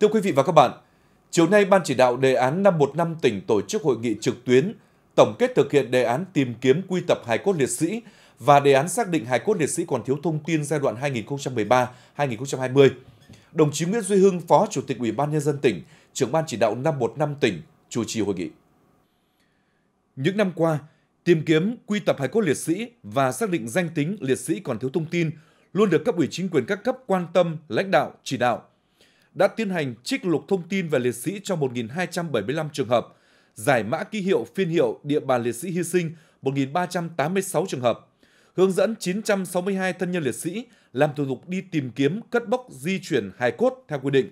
Thưa quý vị và các bạn, chiều nay Ban chỉ đạo đề án 515 tỉnh tổ chức hội nghị trực tuyến tổng kết thực hiện đề án tìm kiếm quy tập hài cốt liệt sĩ và đề án xác định hài cốt liệt sĩ còn thiếu thông tin giai đoạn 2013-2020. Đồng chí Nguyễn Duy Hưng, Phó Chủ tịch Ủy ban Nhân dân tỉnh, trưởng Ban chỉ đạo 515 tỉnh, chủ trì hội nghị. Những năm qua, tìm kiếm quy tập hài cốt liệt sĩ và xác định danh tính liệt sĩ còn thiếu thông tin luôn được cấp ủy chính quyền các cấp quan tâm, lãnh đạo, chỉ đạo đã tiến hành trích lục thông tin về liệt sĩ cho 1.275 trường hợp, giải mã ký hiệu phiên hiệu địa bàn liệt sĩ hy sinh 1.386 trường hợp, hướng dẫn 962 thân nhân liệt sĩ làm thủ tục đi tìm kiếm, cất bốc, di chuyển hài cốt theo quy định.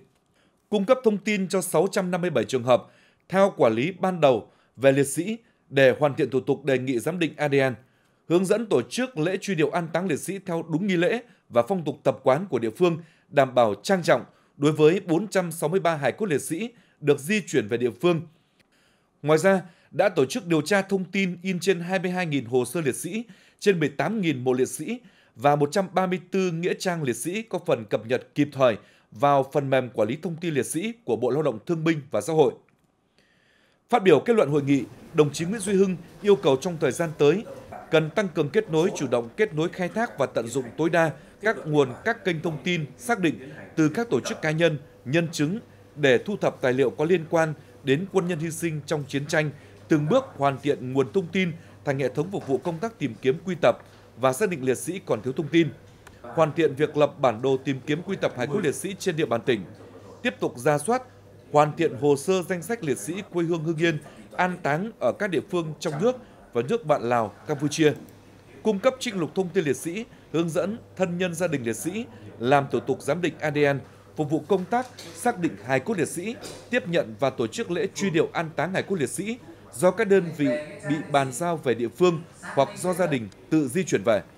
Cung cấp thông tin cho 657 trường hợp theo quản lý ban đầu về liệt sĩ để hoàn thiện thủ tục đề nghị giám định ADN, hướng dẫn tổ chức lễ truy điệu an táng liệt sĩ theo đúng nghi lễ và phong tục tập quán của địa phương, đảm bảo trang trọng, đối với 463 hải cốt liệt sĩ được di chuyển về địa phương. Ngoài ra, đã tổ chức điều tra thông tin in trên 22.000 hồ sơ liệt sĩ, trên 18.000 mộ liệt sĩ và 134 nghĩa trang liệt sĩ có phần cập nhật kịp thời vào phần mềm quản lý thông tin liệt sĩ của Bộ Lao động Thương binh và Xã hội. Phát biểu kết luận hội nghị, đồng chí Nguyễn Duy Hưng yêu cầu trong thời gian tới, cần tăng cường kết nối, chủ động kết nối khai thác và tận dụng tối đa các nguồn, các kênh thông tin xác định từ các tổ chức cá nhân, nhân chứng để thu thập tài liệu có liên quan đến quân nhân hy sinh trong chiến tranh, từng bước hoàn thiện nguồn thông tin thành hệ thống phục vụ công tác tìm kiếm quy tập và xác định liệt sĩ còn thiếu thông tin. Hoàn thiện việc lập bản đồ tìm kiếm quy tập hải cốt liệt sĩ trên địa bàn tỉnh. Tiếp tục ra soát, hoàn thiện hồ sơ danh sách liệt sĩ quê hương hương Yên an táng ở các địa phương trong nước và nước bạn Lào, Campuchia, cung cấp trích lục thông tin liệt sĩ, hướng dẫn thân nhân gia đình liệt sĩ, làm thủ tục giám định ADN, phục vụ công tác xác định hài cốt liệt sĩ, tiếp nhận và tổ chức lễ truy điệu an táng hài cốt liệt sĩ do các đơn vị bị bàn giao về địa phương hoặc do gia đình tự di chuyển về.